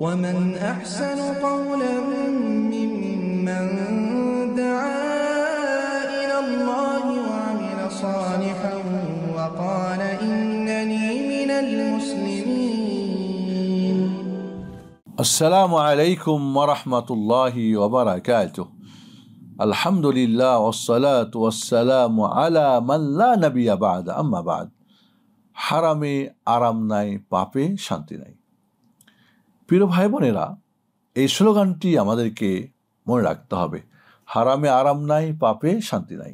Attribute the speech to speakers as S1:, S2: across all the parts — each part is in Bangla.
S1: ومن أحسن قولا ممن دعا إلى الله وعمل صالحا وقال إنني من المسلمين السلام عليكم ورحمة الله وبركاته الحمد لله والصلاة والسلام على من لا نبي بعد أما بعد حرمي أرمناي بابي পাপে প্রিয় ভাই বোনেরা এই স্লোগানটি আমাদেরকে মনে রাখতে হবে হারামে আরাম নাই পাপে শান্তি নাই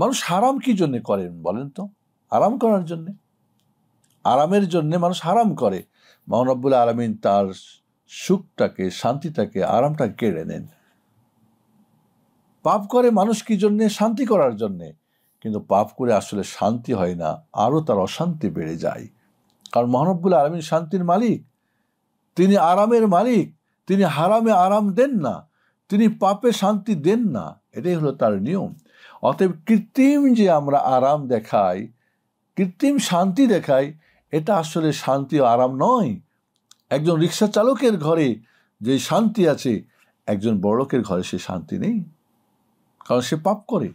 S1: মানুষ হারাম কি জন্যে করেন বলেন তো আরাম করার জন্যে আরামের জন্যে মানুষ হারাম করে মহানব্বুল আরামিন তার সুখটাকে শান্তিটাকে আরামটা কেড়ে নেন পাপ করে মানুষ কি জন্যে শান্তি করার জন্যে কিন্তু পাপ করে আসলে শান্তি হয় না আরও তার অশান্তি বেড়ে যায় কারণ মহানব্বুল আলমীর শান্তির মালিক তিনি আরামের মালিক তিনি হারামে আরাম দেন না তিনি পাপে শান্তি দেন না এটাই হলো তার নিয়ম অতএব কৃত্রিম যে আমরা আরাম দেখাই কৃত্রিম শান্তি দেখাই এটা আসলে শান্তি আরাম নয় একজন রিক্সা চালকের ঘরে যে শান্তি আছে একজন বড়লোকের ঘরে সে শান্তি নেই কারণ সে পাপ করে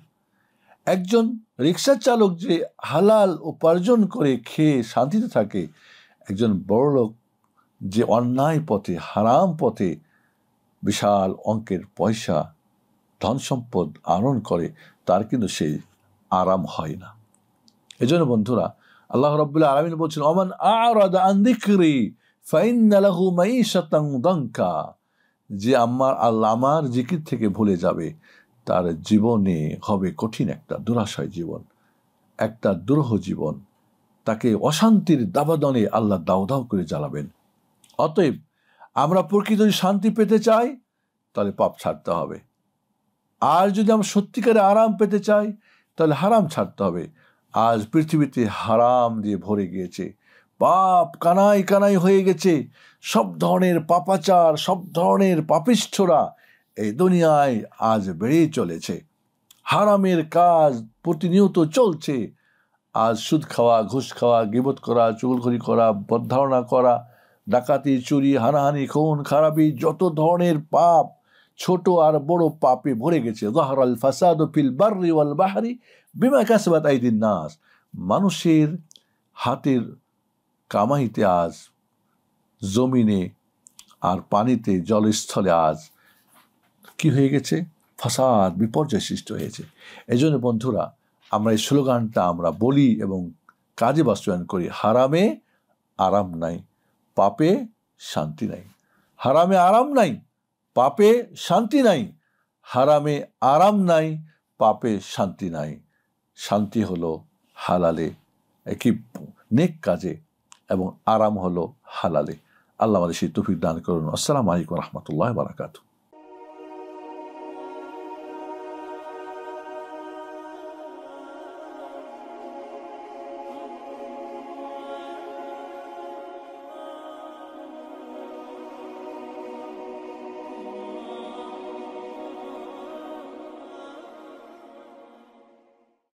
S1: একজন রিক্সা চালক যে হালাল উপার্জন করে খেয়ে শান্তিতে থাকে একজন বড়লোক যে অন্যায় পথে হারাম পথে বিশাল অঙ্কের পয়সা ধন সম্পদ আহরণ করে তার কিন্তু সেই আরাম হয় না এজন্য বন্ধুরা আল্লাহ রবাহ আলমিন বলছেন অমান আর আন্দিকরি দঙ্কা যে আমার আল্লাহ আমার জিকির থেকে ভুলে যাবে তার জীবনে হবে কঠিন একটা দুরাশয় জীবন একটা দুরহ জীবন তাকে অশান্তির দাবাদনে আল্লাহ দাও দাও করে জ্বালাবেন অতএব আমরা প্রকৃত যদি শান্তি পেতে চাই তাহলে পাপ ছাড়তে হবে আর যদি আমরা সত্যিকারে আরাম পেতে চাই তাহলে হারাম ছাড়তে হবে আজ পৃথিবীতে হারাম দিয়ে ভরে গিয়েছে পাপ কানাই কানাই হয়ে গেছে সব ধরনের পাপাচার সব ধরনের পাপিষ্ঠরা এই দুনিয়ায় আজ বেড়েই চলেছে হারামের কাজ প্রতিনিয়ত চলছে আজ সুদ খাওয়া ঘুষ খাওয়া গিবত করা চুলখড়ি করা বদ্ধারণা করা ডাকাতি চুরি হানাহানি খুন খারাপি যত ধরনের পাপ ছোট আর বড় পাপে ভরে গেছে জাহর আল ফাসাদ ফিল বার্রি ওয়াল বাহারি বিমা কাসবাত আইদিন নাস মানুষের হাতের কামাইতে আজ জমিনে আর পানিতে জলস্থলে আজ কি হয়ে গেছে ফাসাদ বিপর্যয় সৃষ্টি হয়েছে এই জন্য বন্ধুরা আমরা এই স্লোগানটা আমরা বলি এবং কাজে বাস্তবায়ন করি হারামে আরাম নাই পাপে শান্তি নাই হারামে আরাম নাই পাপে শান্তি নাই হারামে আরাম নাই পাপে শান্তি নাই শান্তি হলো হালালে একই নেক কাজে এবং আরাম হলো হালালে আল্লাহ আমাদের সেই তফিক দান করুন আসসালামু আলাইকুম রহমতুল্লাহ বারাকাতু